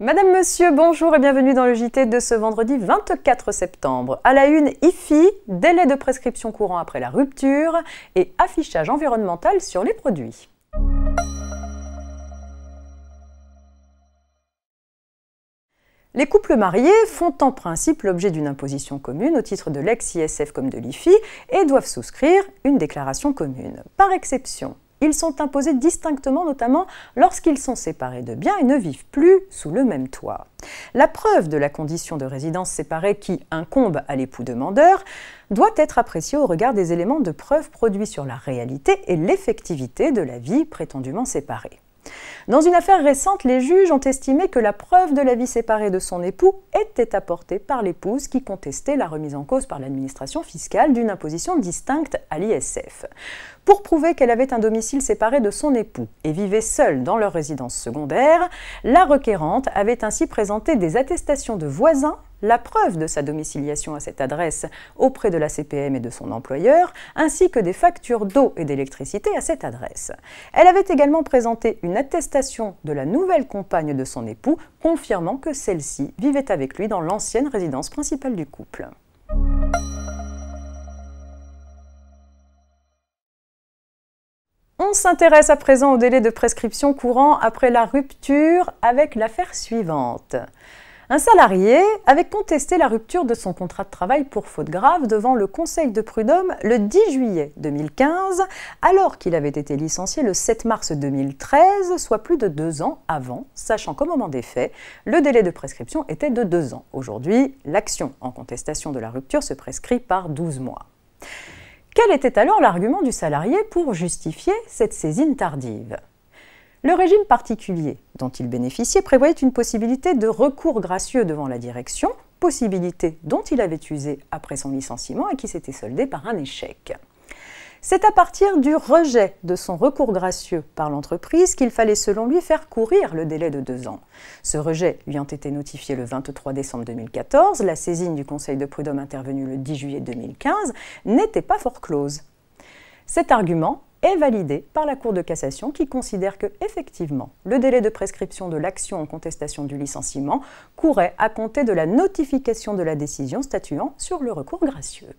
Madame, Monsieur, bonjour et bienvenue dans le JT de ce vendredi 24 septembre. À la une, IFI, délai de prescription courant après la rupture et affichage environnemental sur les produits. Les couples mariés font en principe l'objet d'une imposition commune au titre de l'ex-ISF comme de l'IFI et doivent souscrire une déclaration commune. Par exception, ils sont imposés distinctement, notamment lorsqu'ils sont séparés de biens et ne vivent plus sous le même toit. La preuve de la condition de résidence séparée qui incombe à l'époux demandeur doit être appréciée au regard des éléments de preuve produits sur la réalité et l'effectivité de la vie prétendument séparée. Dans une affaire récente, les juges ont estimé que la preuve de la vie séparée de son époux était apportée par l'épouse qui contestait la remise en cause par l'administration fiscale d'une imposition distincte à l'ISF. Pour prouver qu'elle avait un domicile séparé de son époux et vivait seule dans leur résidence secondaire, la requérante avait ainsi présenté des attestations de voisins la preuve de sa domiciliation à cette adresse auprès de la CPM et de son employeur, ainsi que des factures d'eau et d'électricité à cette adresse. Elle avait également présenté une attestation de la nouvelle compagne de son époux, confirmant que celle-ci vivait avec lui dans l'ancienne résidence principale du couple. On s'intéresse à présent au délai de prescription courant après la rupture avec l'affaire suivante. Un salarié avait contesté la rupture de son contrat de travail pour faute grave devant le Conseil de prud'homme le 10 juillet 2015, alors qu'il avait été licencié le 7 mars 2013, soit plus de deux ans avant, sachant qu'au moment des faits, le délai de prescription était de deux ans. Aujourd'hui, l'action en contestation de la rupture se prescrit par 12 mois. Quel était alors l'argument du salarié pour justifier cette saisine tardive Le régime particulier dont il bénéficiait, prévoyait une possibilité de recours gracieux devant la direction, possibilité dont il avait usé après son licenciement et qui s'était soldée par un échec. C'est à partir du rejet de son recours gracieux par l'entreprise qu'il fallait selon lui faire courir le délai de deux ans. Ce rejet lui ayant été notifié le 23 décembre 2014, la saisine du Conseil de prud'homme intervenue le 10 juillet 2015 n'était pas close. Cet argument est validé par la Cour de cassation qui considère que, effectivement, le délai de prescription de l'action en contestation du licenciement courait à compter de la notification de la décision statuant sur le recours gracieux.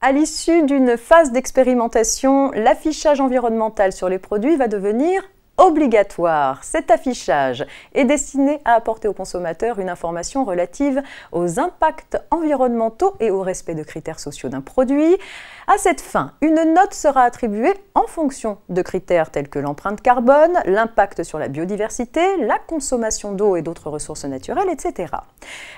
À l'issue d'une phase d'expérimentation, l'affichage environnemental sur les produits va devenir obligatoire. Cet affichage est destiné à apporter aux consommateurs une information relative aux impacts environnementaux et au respect de critères sociaux d'un produit. À cette fin, une note sera attribuée en fonction de critères tels que l'empreinte carbone, l'impact sur la biodiversité, la consommation d'eau et d'autres ressources naturelles, etc.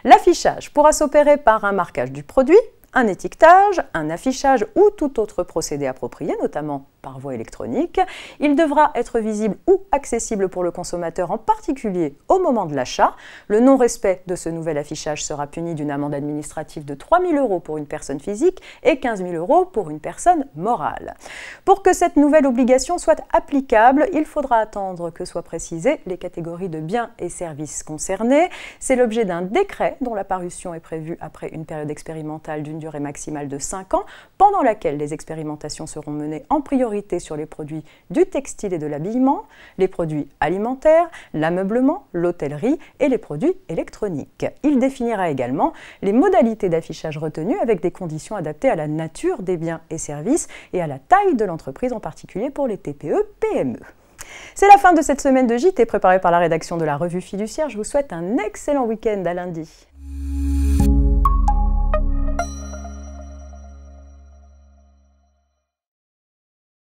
L'affichage pourra s'opérer par un marquage du produit, un étiquetage, un affichage ou tout autre procédé approprié, notamment par voie électronique. Il devra être visible ou accessible pour le consommateur, en particulier au moment de l'achat. Le non-respect de ce nouvel affichage sera puni d'une amende administrative de 3 000 euros pour une personne physique et 15 000 euros pour une personne morale. Pour que cette nouvelle obligation soit applicable, il faudra attendre que soient précisées les catégories de biens et services concernés. C'est l'objet d'un décret dont la parution est prévue après une période expérimentale d'une durée maximale de 5 ans, pendant laquelle les expérimentations seront menées en priorité sur les produits du textile et de l'habillement, les produits alimentaires, l'ameublement, l'hôtellerie et les produits électroniques. Il définira également les modalités d'affichage retenues avec des conditions adaptées à la nature des biens et services et à la taille de l'entreprise, en particulier pour les TPE-PME. E. C'est la fin de cette semaine de JT préparée par la rédaction de la revue Fiduciaire. Je vous souhaite un excellent week-end à lundi.